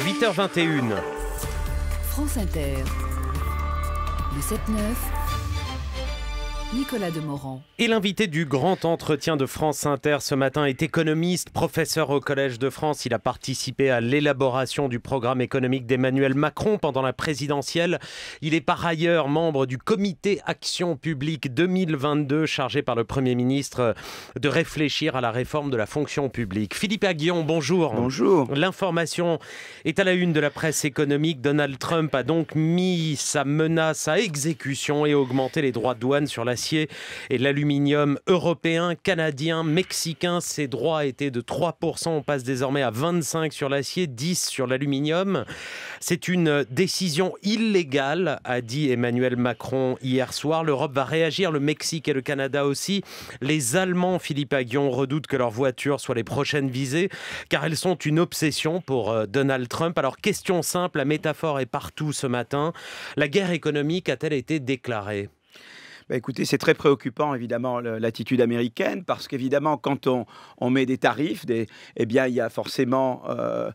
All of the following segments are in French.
8h21. France Inter. Le 7-9. Nicolas Demorand. Et l'invité du grand entretien de France Inter ce matin est économiste, professeur au Collège de France. Il a participé à l'élaboration du programme économique d'Emmanuel Macron pendant la présidentielle. Il est par ailleurs membre du comité Action publique 2022 chargé par le Premier ministre de réfléchir à la réforme de la fonction publique. Philippe Aguillon, bonjour. Bonjour. L'information est à la une de la presse économique. Donald Trump a donc mis sa menace à exécution et augmenté les droits de douane sur la et l'aluminium européen, canadien, mexicain. Ces droits étaient de 3%. On passe désormais à 25 sur l'acier, 10 sur l'aluminium. C'est une décision illégale, a dit Emmanuel Macron hier soir. L'Europe va réagir, le Mexique et le Canada aussi. Les Allemands, Philippe Aguillon, redoutent que leurs voitures soient les prochaines visées, car elles sont une obsession pour euh, Donald Trump. Alors, question simple, la métaphore est partout ce matin. La guerre économique a-t-elle été déclarée bah, écoutez, c'est très préoccupant, évidemment, l'attitude américaine, parce qu'évidemment, quand on, met des tarifs, eh bien, il y a forcément euh,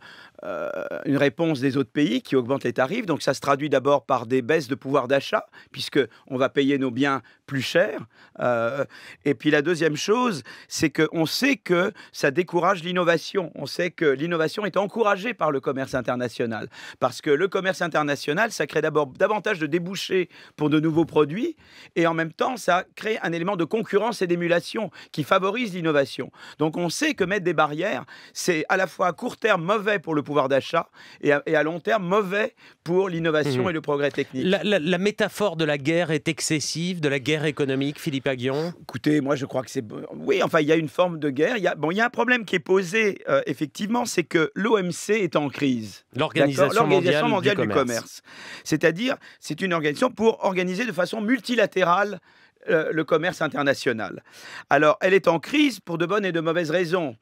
euh, une réponse des autres pays qui augmentent les tarifs. Donc ça se traduit d'abord par des baisses de pouvoir d'achat, puisque on va payer nos biens plus cher. Euh, et puis la deuxième chose, c'est qu'on sait que ça décourage l'innovation. On sait que l'innovation est encouragée par le commerce international, parce que le commerce international, ça crée d'abord davantage de débouchés pour de nouveaux produits, et en même temps, ça crée un élément de concurrence et d'émulation qui favorise l'innovation. Donc on sait que mettre des barrières, c'est à la fois à court terme mauvais pour le pouvoir d'achat et, à long terme mauvais pour l'innovation mhm. et le progrès technique. La, métaphore de la guerre est excessive, de la guerre économique, Philippe Aguillon Écoutez, moi je crois que c'est... Oui, enfin, il y a une forme de guerre. Il y a... Bon, il y a un problème qui est posé, euh, effectivement, c'est que l'OMC est en crise. L'Organisation mondiale, du commerce. C'est-à-dire, c'est une organisation pour organiser de façon multilatérale euh, le commerce international. Alors, elle est en crise pour de bonnes et de mauvaises raisons.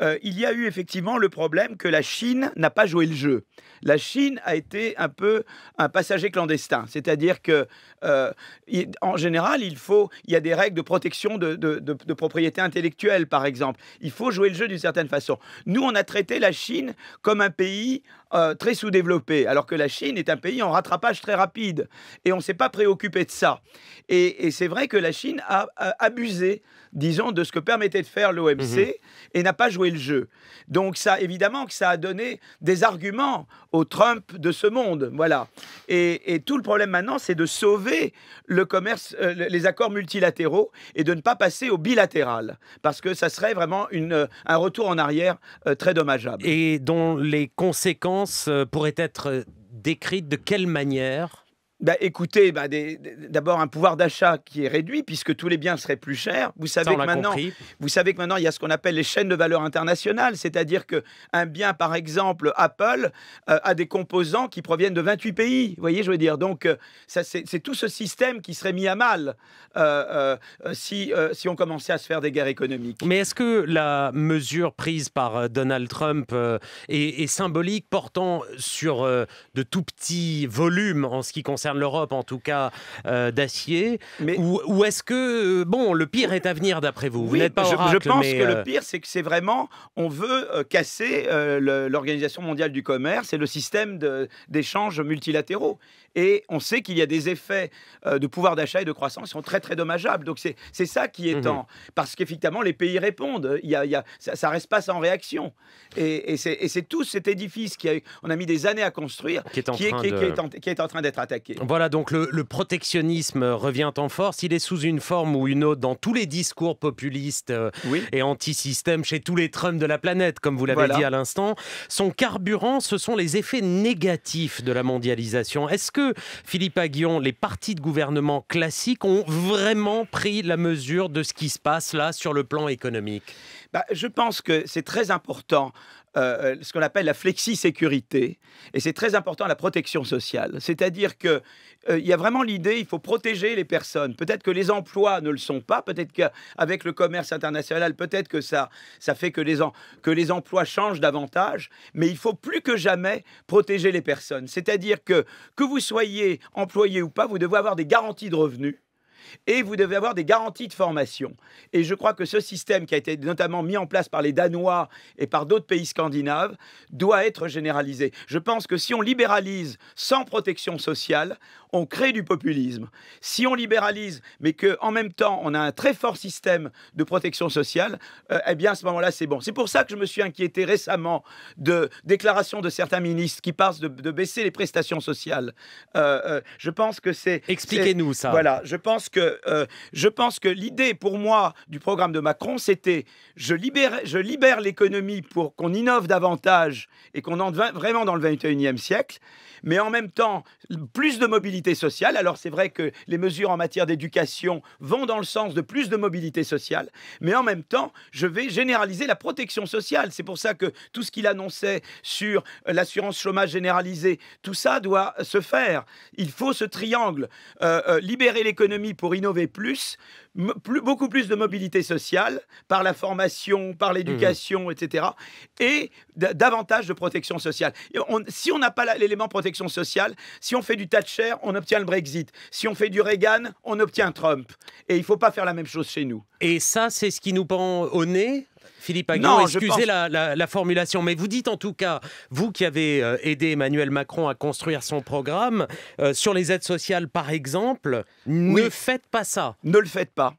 Euh, il y a eu effectivement le problème que la Chine n'a pas joué le jeu. La Chine a été un peu un passager clandestin, c'est-à-dire que euh, en général, il faut, il y a des règles de protection de, de, propriété intellectuelle, par exemple. Il faut jouer le jeu d'une certaine façon. Nous, on a traité la Chine comme un pays euh, très sous-développé, alors que la Chine est un pays en rattrapage très rapide, et on ne s'est pas préoccupé de ça. Et, c'est vrai que la Chine a, abusé, disons, de ce que permettait de faire l'OMC mhm. et n'a pas joué le jeu. Donc ça, évidemment que ça a donné des arguments au Trump de ce monde, voilà. Et, tout le problème maintenant, c'est de sauver le commerce, euh, les accords multilatéraux et de ne pas passer au bilatéral, parce que ça serait vraiment une, euh, un retour en arrière euh, très dommageable. Et dont les conséquences pourraient être décrites de quelle manière bah, écoutez, bah, d'abord un pouvoir d'achat qui est réduit puisque tous les biens seraient plus chers. Vous savez, que maintenant, vous savez que maintenant, il y a ce qu'on appelle les chaînes de valeur internationales, c'est-à-dire qu'un bien, par exemple, Apple, euh, a des composants qui proviennent de 28 pays. Vous voyez, je veux dire, donc euh, c'est tout ce système qui serait mis à mal euh, si, si on commençait à se faire des guerres économiques. Mais est-ce que la mesure prise par Donald Trump est symbolique, portant sur de tout petits volumes en ce qui concerne de l'Europe, en tout cas euh, d'acier mais... Ou, est-ce que, euh, bon, le pire est à venir d'après vous Vous n'êtes pas Je, pense que le euh, pire, c'est que c'est vraiment, on veut casser l'Organisation mondiale du commerce et le système d'échanges multilatéraux. Et on sait qu'il y a des effets de pouvoir d'achat et de croissance qui sont très, très dommageables. Donc c'est ça qui est mmh en... Parce qu'effectivement, les pays répondent. Il y a, ça reste pas sans réaction. Et, c'est tout cet édifice qu'on a, a mis des années à construire qui est en qui est, train d'être attaqué. Voilà, donc le, protectionnisme revient en force. Il est sous une forme ou une autre dans tous les discours populistes euh, et anti-système chez tous les Trump de la planète, comme vous l'avez dit à l'instant. Son carburant, ce sont les effets négatifs de la mondialisation. Est-ce que, Philippe Aguillon, les partis de gouvernement classiques ont vraiment pris la mesure de ce qui se passe là sur le plan économique bah, Je pense que c'est très important euh, euh, ce qu'on appelle la flexi-sécurité. Et c'est très important la protection sociale. C'est-à-dire qu'il euh, y a vraiment l'idée, il faut protéger les personnes. Peut-être que les emplois ne le sont pas, peut-être qu'avec le commerce international, peut-être que ça, ça fait que les, que les emplois changent davantage, mais il faut plus que jamais protéger les personnes. C'est-à-dire que que vous soyez employé ou pas, vous devez avoir des garanties de revenus et vous devez avoir des garanties de formation. Et je crois que ce système qui a été notamment mis en place par les Danois et par d'autres pays scandinaves doit être généralisé. Je pense que si on libéralise sans protection sociale, on crée du populisme. Si on libéralise, mais qu'en même temps on a un très fort système de protection sociale, euh, eh bien à ce moment-là c'est bon. C'est pour ça que je me suis inquiété récemment de déclarations de certains ministres qui passent de, baisser les prestations sociales. Euh, euh, je pense que c'est... Expliquez-nous ça. Voilà, je pense que euh, je pense que l'idée pour moi du programme de Macron, c'était je libère, je libère l'économie pour qu'on innove davantage et qu'on entre vraiment dans le 21e siècle, mais en même temps plus de mobilité sociale. Alors c'est vrai que les mesures en matière d'éducation vont dans le sens de plus de mobilité sociale, mais en même temps je vais généraliser la protection sociale. C'est pour ça que tout ce qu'il annonçait sur euh, l'assurance chômage généralisée, tout ça doit se faire. Il faut ce triangle euh, libérer l'économie pour innover plus, beaucoup plus de mobilité sociale par la formation, par l'éducation, etc. Mhm. Et davantage de protection sociale. si on n'a pas l'élément protection sociale, si on fait du Thatcher, on obtient le Brexit. Si on fait du Reagan, on obtient Trump. Et il ne faut pas faire la même chose chez nous. Et ça, c'est ce qui nous pend au nez Philippe Agnon, excusez la, formulation, mais vous dites en tout cas, vous qui avez euh, aidé Emmanuel Macron à construire son programme, euh, sur les aides sociales par exemple, ne faites pas ça. Ne le faites pas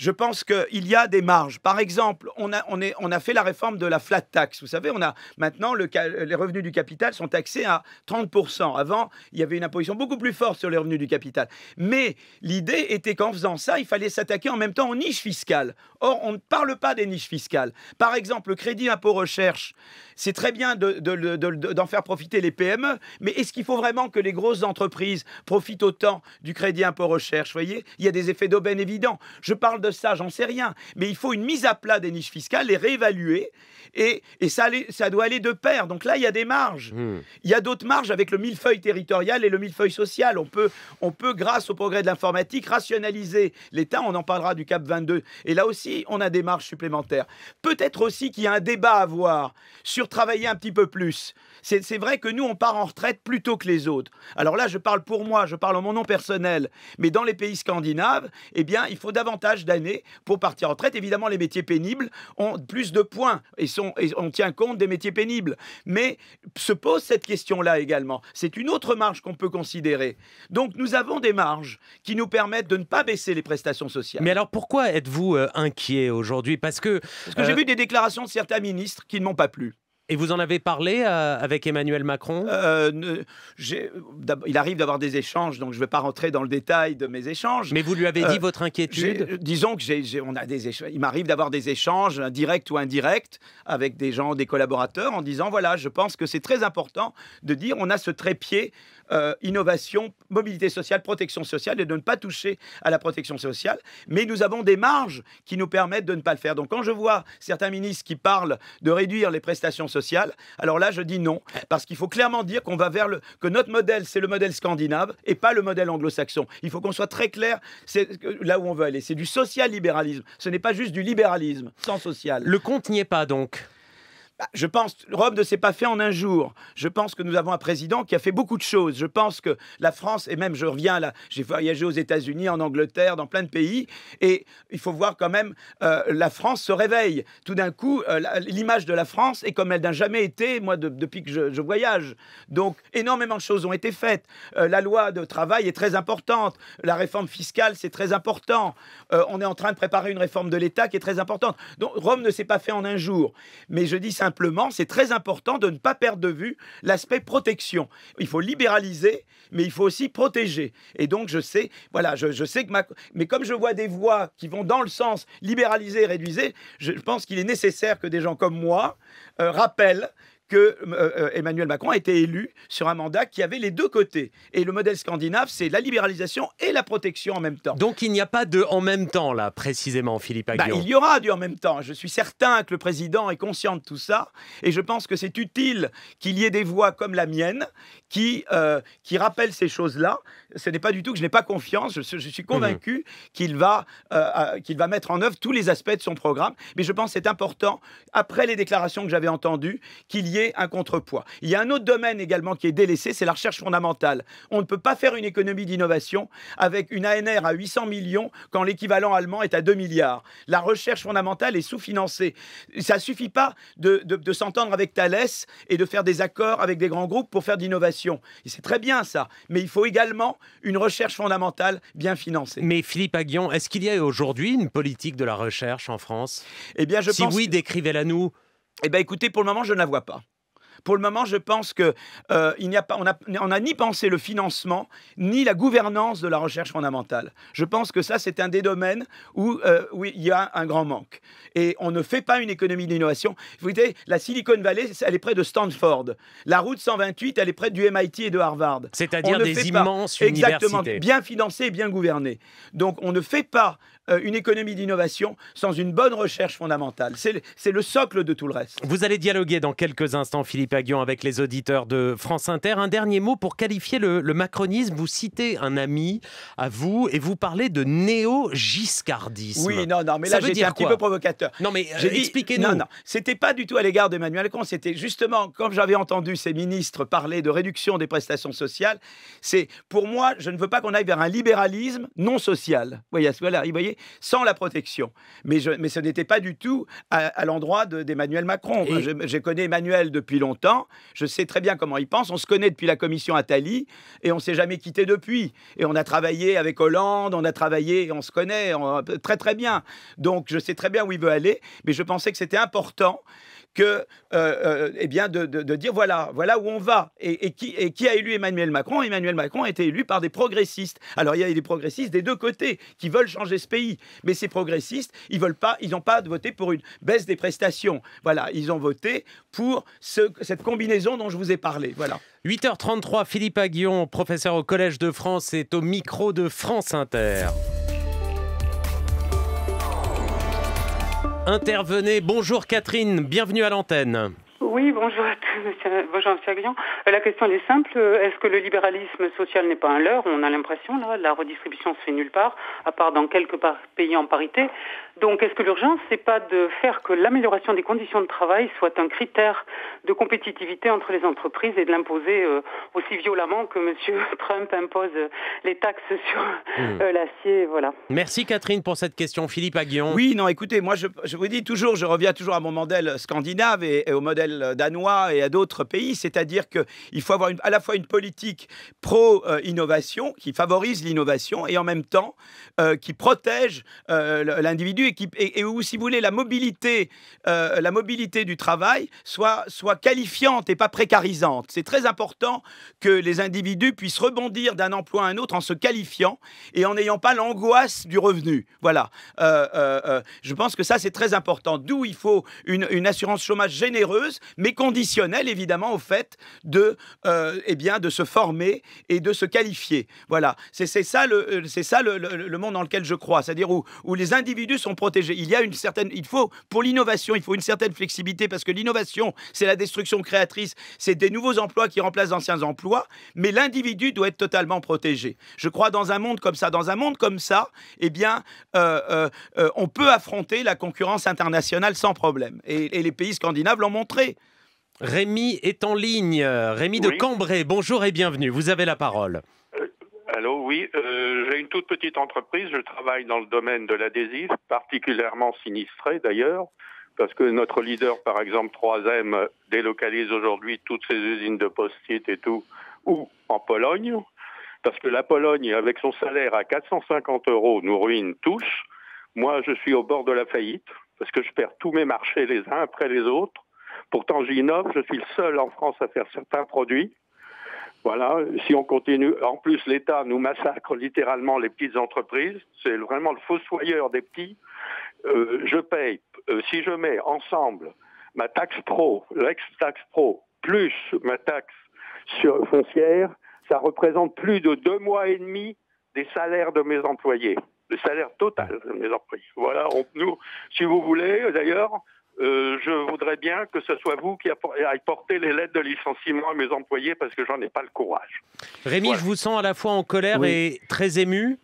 je pense qu'il y a des marges. Par exemple, on a, on, est, on a fait la réforme de la flat tax. Vous savez, on a maintenant le, les revenus du capital sont taxés à 30%. Avant, il y avait une imposition beaucoup plus forte sur les revenus du capital. Mais l'idée était qu'en faisant ça, il fallait s'attaquer en même temps aux niches fiscales. Or, on ne parle pas des niches fiscales. Par exemple, le crédit impôt recherche, c'est très bien d'en de, faire profiter les PME, mais est-ce qu'il faut vraiment que les grosses entreprises profitent autant du crédit impôt recherche Vous voyez, il y a des effets d'aubaine évidents. Je parle de ça, j'en sais rien. Mais il faut une mise à plat des niches fiscales, les réévaluer, et, ça, ça, doit aller de pair. Donc là, il y a des marges. Hmm. Il y a d'autres marges avec le millefeuille territorial et le millefeuille social. On peut, on peut grâce au progrès de l'informatique, rationaliser l'État. On en parlera du CAP 22. Et là aussi, on a des marges supplémentaires. Peut-être aussi qu'il y a un débat à avoir sur travailler un petit peu plus c'est vrai que nous, on part en retraite plus tôt que les autres. Alors là, je parle pour moi, je parle en mon nom personnel. Mais dans les pays scandinaves, eh bien, il faut davantage d'années pour partir en retraite. Évidemment, les métiers pénibles ont plus de points et, sont, on tient compte des métiers pénibles. Mais se pose cette question-là également. C'est une autre marge qu'on peut considérer. Donc, nous avons des marges qui nous permettent de ne pas baisser les prestations sociales. Mais alors, pourquoi êtes-vous euh, inquiet aujourd'hui Parce que... j'ai euh, vu des déclarations de certains ministres qui ne m'ont pas plu. Et vous en avez parlé euh, avec Emmanuel Macron euh, Il arrive d'avoir des échanges, donc je ne vais pas rentrer dans le détail de mes échanges. Mais vous lui avez dit euh, votre inquiétude Disons que on a des échanges, il m'arrive d'avoir des échanges directs ou indirects avec des gens, des collaborateurs, en disant voilà, je pense que c'est très important de dire on a ce trépied euh, innovation, mobilité sociale, protection sociale, et de ne pas toucher à la protection sociale. Mais nous avons des marges qui nous permettent de ne pas le faire. Donc quand je vois certains ministres qui parlent de réduire les prestations sociales, alors là, je dis non, parce qu'il faut clairement dire qu'on va vers le... que notre modèle, c'est le modèle scandinave et pas le modèle anglo-saxon. Il faut qu'on soit très clair là où on veut aller. C'est du social-libéralisme. Ce n'est pas juste du libéralisme sans social. Le compte n'y est pas donc bah, je pense Rome ne s'est pas fait en un jour. Je pense que nous avons un président qui a fait beaucoup de choses. Je pense que la France et même je reviens là, j'ai voyagé aux États-Unis, en Angleterre, dans plein de pays et il faut voir quand même euh, la France se réveille. Tout d'un coup, euh, l'image de la France est comme elle n'a jamais été moi depuis que je, voyage. Donc énormément de choses ont été faites. Euh, la loi de travail est très importante. La réforme fiscale c'est très important. on est en train de préparer une réforme de l'État qui est très importante. Donc Rome ne s'est pas fait en un jour. Mais je dis simplement, c'est très important de ne pas perdre de vue l'aspect protection. Il faut libéraliser, mais il faut aussi protéger. Et donc, je sais, voilà, je, sais que ma... Mais comme je vois des voix qui vont dans le sens libéraliser, réduiser, je pense qu'il est nécessaire que des gens comme moi euh, rappellent que euh, euh, Emmanuel Macron a été élu sur un mandat qui avait les deux côtés. Et le modèle scandinave, c'est la libéralisation et la protection en même temps. Donc il n'y a pas de en même temps, là, précisément, Philippe bah, Aguillon. il y aura du en même temps. Je suis certain que le président est conscient de tout ça. Et je pense que c'est utile qu'il y ait des voix comme la mienne qui, euh, qui rappellent ces choses-là. Ce n'est pas du tout que je n'ai pas confiance. Je, suis convaincu mhm. qu'il va, qu'il va mettre en œuvre tous les aspects de son programme. Mais je pense que c'est important, après les déclarations que j'avais entendues, qu'il y ait un contrepoids. Il y a un autre domaine également qui est délaissé, c'est la recherche fondamentale. On ne peut pas faire une économie d'innovation avec une ANR à 800 millions quand l'équivalent allemand est à 2 milliards. La recherche fondamentale est sous-financée. Ça ne suffit pas de, de, s'entendre avec Thales et de faire des accords avec des grands groupes pour faire d'innovation. C'est très bien ça, mais il faut également une recherche fondamentale bien financée. Mais Philippe Aguillon, est-ce qu'il y a aujourd'hui une politique de la recherche en France Eh bien, je si oui, décrivez-la nous. Eh bien, écoutez, pour le moment, je ne la vois pas. Pour le moment, je pense qu'on euh, a on n'a ni pensé le financement ni la gouvernance de la recherche fondamentale. Je pense que ça, c'est un des domaines où, euh, il y a un grand manque. Et on ne fait pas une économie d'innovation. Vous voyez, la Silicon Valley, elle est près de Stanford. La route 128, elle est près du MIT et de Harvard. C'est-à-dire des immenses universités. Exactement, bien financées et bien gouvernées. Donc, on ne fait pas euh, une économie d'innovation sans une bonne recherche fondamentale. C'est le, socle de tout le reste. Vous allez dialoguer dans quelques instants, Philippe Aguillon, avec les auditeurs de France Inter. Un dernier mot pour qualifier le, macronisme. Vous citez un ami à vous et vous parlez de néo-giscardisme. Oui, non, non, mais là, j'étais un petit peu provocateur. Non, mais euh, j'ai expliqué. expliquez-nous. Non, non, c'était pas du tout à l'égard d'Emmanuel Macron. C'était justement, comme j'avais entendu ces ministres parler de réduction des prestations sociales, c'est pour moi, je ne veux pas qu'on aille vers un libéralisme non social. Vous voyez, voilà, vous voyez sans la protection. Mais, mais ce n'était pas du tout à, l'endroit d'Emmanuel Macron. J'ai Je, connais Emmanuel depuis longtemps, je sais très bien comment il pense, on se connaît depuis la commission Attali et on s'est jamais quitté depuis. Et on a travaillé avec Hollande, on a travaillé, on se connaît très très bien. Donc je sais très bien où il veut aller, mais je pensais que c'était important que, euh, euh, eh bien, de, dire voilà, voilà où on va. Et, qui, et qui a élu Emmanuel Macron Emmanuel Macron a été élu par des progressistes. Alors il y a des progressistes des deux côtés qui veulent changer ce pays, mais ces progressistes, ils veulent pas, ils n'ont pas voté pour une baisse des prestations. Voilà, ils ont voté pour cette combinaison dont je vous ai parlé. Voilà. 8h33, Philippe Aguillon, professeur au Collège de France, est au micro de France Inter. intervenez. Bonjour Catherine, bienvenue à l'antenne. Oui, bonjour à tous. Monsieur euh, La question est simple. Euh, est-ce que le libéralisme social n'est pas un leurre On a l'impression, là, la redistribution se fait nulle part, à part dans quelques pays en parité. Donc, est-ce que l'urgence, c'est pas de faire que l'amélioration des conditions de travail soit un critère de compétitivité entre les entreprises et de l'imposer euh, aussi violemment que Monsieur Trump impose les taxes sur mmh. l'acier Voilà. Merci Catherine pour cette question. Philippe Aguillon. Oui, non, écoutez, moi, je, vous dis toujours, je reviens toujours à mon modèle scandinave et, et au modèle danois et à d'autres pays. C'est-à-dire qu'il faut avoir une, à la fois une politique pro-innovation euh, qui favorise l'innovation et en même temps euh, qui protège euh, l'individu et, qui, et, où, si vous voulez, la mobilité, la mobilité du travail soit, soit qualifiante et pas précarisante. C'est très important que les individus puissent rebondir d'un emploi à un autre en se qualifiant et en n'ayant pas l'angoisse du revenu. Voilà. je pense que ça, c'est très important. D'où il faut une, une assurance chômage généreuse, mais conditionnée évidemment, au fait de, euh, eh bien, de se former et de se qualifier. Voilà, c'est ça, le, euh, ça le, le, monde dans lequel je crois, c'est-à-dire où, où les individus sont protégés. Il y a une certaine, il faut pour l'innovation, il faut une certaine flexibilité parce que l'innovation, c'est la destruction créatrice, c'est des nouveaux emplois qui remplacent d'anciens emplois, mais l'individu doit être totalement protégé. Je crois dans un monde comme ça, dans un monde comme ça, eh bien, euh, euh, on peut affronter la concurrence internationale sans problème. Et, et les pays scandinaves l'ont montré. Rémi est en ligne. Rémi de Cambrai, bonjour et bienvenue. Vous avez la parole. Euh, allô, oui. Euh, j'ai une toute petite entreprise. Je travaille dans le domaine de l'adhésif, particulièrement sinistré d'ailleurs, parce que notre leader, par exemple 3M, délocalise aujourd'hui toutes ses usines de post-it et tout, ou en Pologne, parce que la Pologne, avec son salaire à 450 euros, nous ruine tous. Moi, je suis au bord de la faillite, parce que je perds tous mes marchés les uns après les autres Pourtant, j'innove, je suis le seul en France à faire certains produits. Voilà, si on continue, en plus l'État nous massacre littéralement les petites entreprises, c'est vraiment le fossoyeur des petits. Euh, je paye, euh, si je mets ensemble ma taxe pro, l'ex-taxe pro, plus ma taxe sur, foncière, ça représente plus de deux mois et demi des salaires de mes employés, le salaire total de mes employés. Voilà, nous, si vous voulez, d'ailleurs, euh, je voudrais bien que ce soit vous qui aille porter les lettres de licenciement à mes employés parce que j'en ai pas le courage. Rémi, je vous sens à la fois en colère et très ému.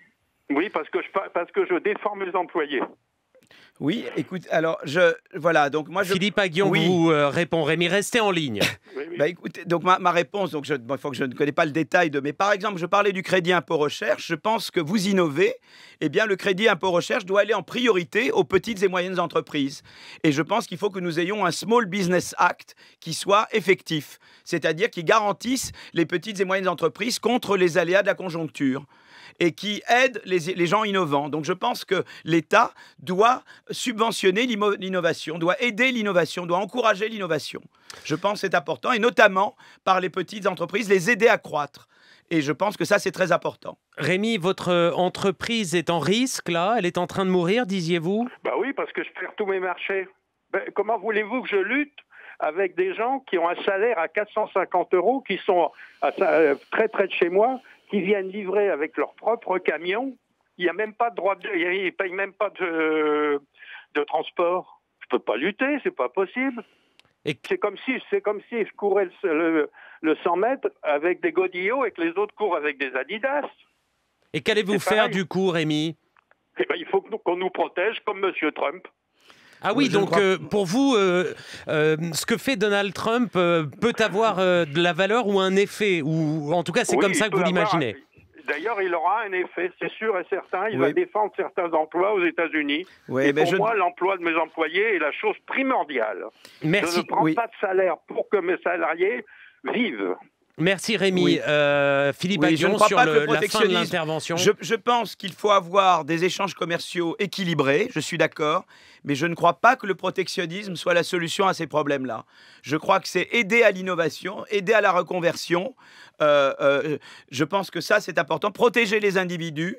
Oui, parce que je, parce que je défends mes employés. Oui, écoute, alors je voilà donc moi je... Philippe Aguillon oui. vous euh, répond, répondrez, mais restez en ligne. Bah, écoutez, donc ma, réponse, donc je, faut que je ne connais pas le détail de, mais par exemple, je parlais du crédit impôt recherche. Je pense que vous innovez, eh bien le crédit impôt recherche doit aller en priorité aux petites et moyennes entreprises. Et je pense qu'il faut que nous ayons un Small Business Act qui soit effectif, c'est-à-dire qui garantisse les petites et moyennes entreprises contre les aléas de la conjoncture et qui aide les, gens innovants. Donc je pense que l'État doit subventionner l'innovation, doit aider l'innovation, doit encourager l'innovation. Je pense que c'est important, et notamment par les petites entreprises, les aider à croître. Et je pense que ça, c'est très important. Rémi, votre euh, entreprise est en risque, là Elle est en train de mourir, disiez-vous Bah oui, parce que je perds tous mes marchés. Ben, comment voulez-vous que je lutte avec des gens qui ont un salaire à 450 euros, qui sont euh, très près de chez moi qui viennent livrer avec leur propre camion, Il n'y a même pas de droit de, ils payent même pas de, transport. Je ne peux pas lutter, c'est pas possible. C'est comme si, c'est comme si je courais le, 100 mètres avec des godillots et que les autres courent avec des Adidas. Et qu'allez-vous faire du coup, Rémi eh ben, il faut qu'on nous protège comme M. Trump. Ah oui, donc euh, pour vous, euh, euh, ce que fait Donald Trump peut avoir de la valeur ou un effet, ou en tout cas c'est comme ça que vous l'imaginez. D'ailleurs, il aura un effet, c'est sûr et certain. Il va défendre certains emplois aux États-Unis. pour moi, l'emploi de mes employés est la chose primordiale. Je ne prends pas de salaire pour que mes salariés vivent. Merci Rémi. Euh, Philippe oui, sur le, le la fin de l'intervention. je, pense qu'il faut avoir des échanges commerciaux équilibrés, je suis d'accord, mais je ne crois pas que le protectionnisme soit la solution à ces problèmes-là. Je crois que c'est aider à l'innovation, aider à la reconversion, euh, euh, je pense que ça, c'est important. Protéger les individus.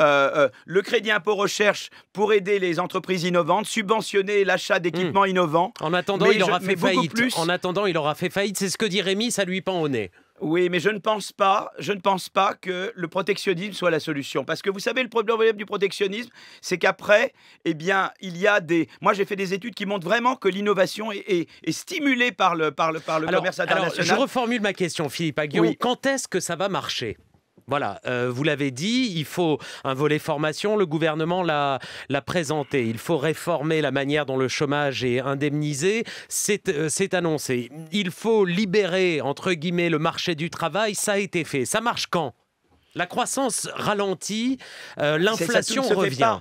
Euh, le crédit impôt recherche pour aider les entreprises innovantes, subventionner l'achat d'équipements hmm. innovants. En attendant, il aura fait faillite. En attendant, il aura fait faillite. C'est ce que dit Rémi, ça lui pend au nez. Oui, mais je ne pense pas, je ne pense pas que le protectionnisme soit la solution. Parce que vous savez, le problème du protectionnisme, c'est qu'après, eh bien, il y a des. Moi, j'ai fait des études qui montrent vraiment que l'innovation est, stimulée par le, par le, par le commerce international. je reformule ma question, Philippe Aguillon. Quand est-ce que ça va marcher voilà, euh, vous l'avez dit, il faut un volet formation, le gouvernement l'a présenté. Il faut réformer la manière dont le chômage est indemnisé, euh, c'est annoncé. Il faut libérer, entre guillemets, le marché du travail, ça a été fait. Ça marche quand La croissance ralentit, euh, l'inflation revient.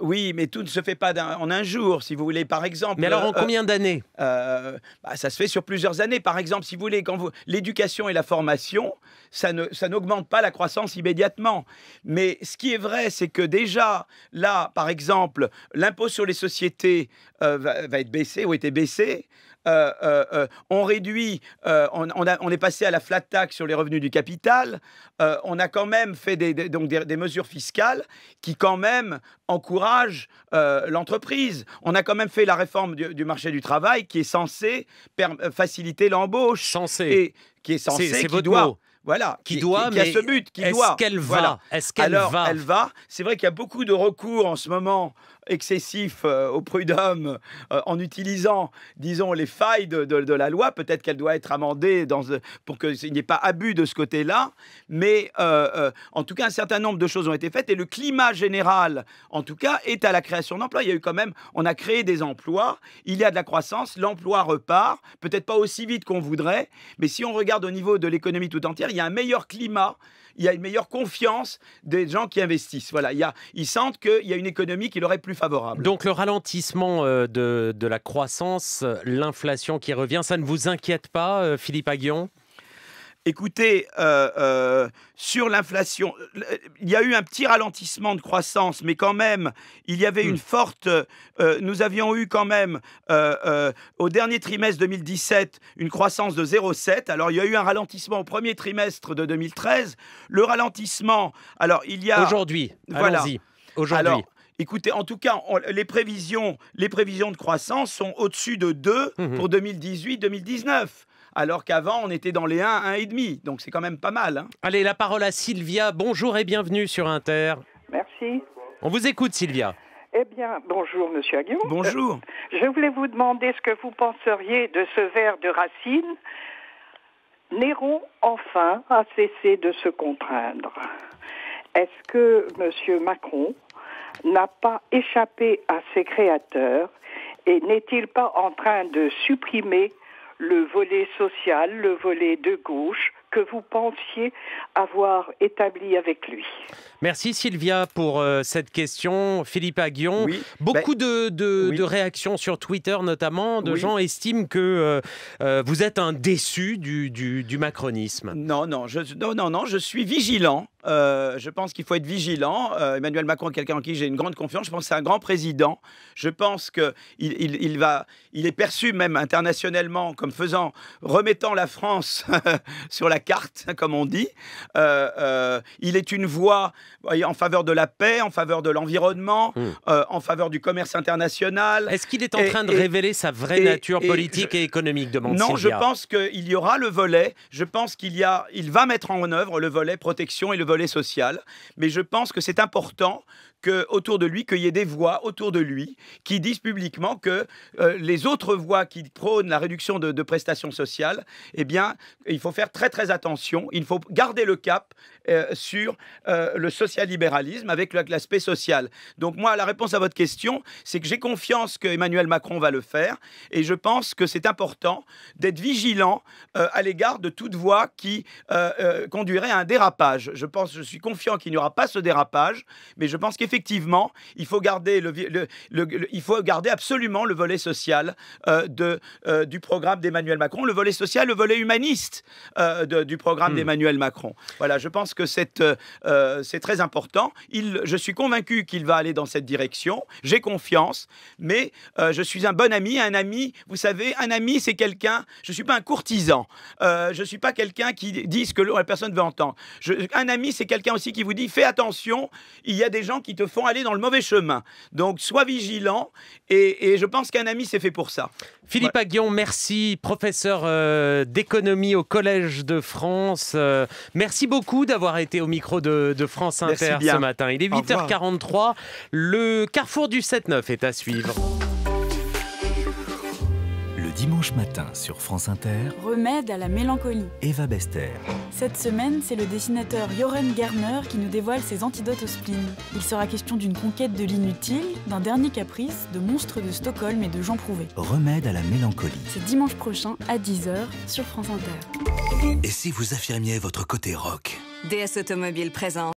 Oui, mais tout ne se fait pas en un jour, si vous voulez. Par exemple. Mais alors, en euh, combien d'années euh, euh, bah, Ça se fait sur plusieurs années. Par exemple, si vous voulez, quand vous l'éducation et la formation, ça n'augmente pas la croissance immédiatement. Mais ce qui est vrai, c'est que déjà là, par exemple, l'impôt sur les sociétés va, va, être baissé ou était baissé. Euh, euh, euh, on réduit, on, est passé à la flat tax sur les revenus du capital. on a quand même fait des, donc des, mesures fiscales qui quand même encouragent l'entreprise. On a quand même fait la réforme du, marché du travail qui est censée faciliter l'embauche. Censée. Et, qui est censée, c'est, qui doit. voilà, qui, doit, mais a ce but, est-ce Qu'elle va Alors, Elle va. C'est vrai qu'il y a beaucoup de recours en ce moment excessif euh, au prud'homme euh, en utilisant, disons, les failles de, la loi. Peut-être qu'elle doit être amendée pour qu'il n'y ait pas abus de ce côté-là. Mais euh, en tout cas, un certain nombre de choses ont été faites et le climat général, en tout cas, est à la création d'emplois. Il y a eu quand même, on a créé des emplois, il y a de la croissance, l'emploi repart, peut-être pas aussi vite qu'on voudrait, mais si on regarde au niveau de l'économie tout entière, il y a un meilleur climat il y a une meilleure confiance des gens qui investissent. Voilà, il y a, ils sentent qu'il y a une économie qui leur est plus favorable. Donc le ralentissement euh, de, de la croissance, euh, l'inflation qui revient, ça ne vous inquiète pas, euh, Philippe Aguillon Écoutez, euh, euh, sur l'inflation, il y a eu un petit ralentissement de croissance, mais quand même, il y avait une hmm. forte. Euh, nous avions eu quand même, au dernier trimestre 2017, une croissance de 0,7. Alors, il y a eu un ralentissement au premier trimestre de 2013. Le ralentissement, alors, il y a. Aujourd'hui, voilà. allons-y. Aujourd'hui. Écoutez, en tout cas, les, prévisions, les prévisions de croissance sont au-dessus de 2 mmh pour 2018-2019 alors qu'avant, on était dans les 1, demi, Donc c'est quand même pas mal. Hein. Allez, la parole à Sylvia. Bonjour et bienvenue sur Inter. Merci. On vous écoute, Sylvia. Eh bien, bonjour, Monsieur Aguillon. Bonjour. Euh, je voulais vous demander ce que vous penseriez de ce vers de Racine. Néron, enfin, a cessé de se contraindre. Est-ce que Monsieur Macron n'a pas échappé à ses créateurs et n'est-il pas en train de supprimer le volet social, le volet de gauche que vous pensiez avoir établi avec lui. Merci Sylvia pour euh, cette question. Philippe Aguillon, beaucoup ben, de, réactions sur Twitter notamment, de gens estiment que euh, euh, vous êtes un déçu du, macronisme. Non, non, non, non, je suis vigilant euh, je pense qu'il faut être vigilant. Euh, Emmanuel Macron est quelqu'un en qui j'ai une grande confiance. Je pense que c'est un grand président. Je pense qu'il il, va, il est perçu même internationalement comme faisant, remettant la France sur la carte, comme on dit. Euh, il est une voix en faveur de la paix, en faveur de l'environnement, hmm. en faveur du commerce international. Est-ce qu'il est en train de révéler sa vraie nature politique et économique demande Non, je pense qu'il y aura le volet. Je pense qu'il y a, il va mettre en œuvre le volet protection et le volet social, mais je pense que c'est important autour de lui, qu'il y ait des voix autour de lui qui disent publiquement que euh, les autres voix qui prônent la réduction de, prestations sociales, eh bien, il faut faire très très attention. Il faut garder le cap euh, sur euh, le social-libéralisme avec l'aspect social. Donc moi, la réponse à votre question, c'est que j'ai confiance que Emmanuel Macron va le faire et je pense que c'est important d'être vigilant à l'égard de toute voix qui conduirait à un dérapage. Je pense, je suis confiant qu'il n'y aura pas ce dérapage, mais je pense qu'effectivement effectivement, il faut garder, le, il faut garder absolument le volet social euh, de, euh, du programme d'Emmanuel Macron, le volet social, le volet humaniste euh, du programme hmm. d'Emmanuel Macron. Voilà, je pense que c'est très important. Il, je suis convaincu qu'il va aller dans cette direction. J'ai confiance, mais je suis un bon ami, un ami. Vous savez, un ami, c'est quelqu'un. Je suis pas un courtisan. je suis pas quelqu'un qui dit ce que la personne veut entendre. un ami, c'est quelqu'un aussi qui vous dit fais attention. Il y a des gens qui te font aller dans le mauvais chemin. Donc sois vigilant et, je pense qu'un ami s'est fait pour ça. Philippe Aguillon, merci, professeur euh, d'économie au Collège de France. Euh, merci beaucoup d'avoir été au micro de, de France Inter ce matin. Il est 8h43. Le carrefour du 7-9 est à suivre dimanche matin sur France Inter. Remède à la mélancolie. Eva Bester. Cette semaine, c'est le dessinateur Joren Gerner qui nous dévoile ses antidotes au spleen. Il sera question d'une conquête de l'inutile, d'un dernier caprice, de monstres de Stockholm et de Jean Prouvé. Remède à la mélancolie. C'est dimanche prochain à 10h sur France Inter. Et si vous affirmiez votre côté rock DS Automobile présent.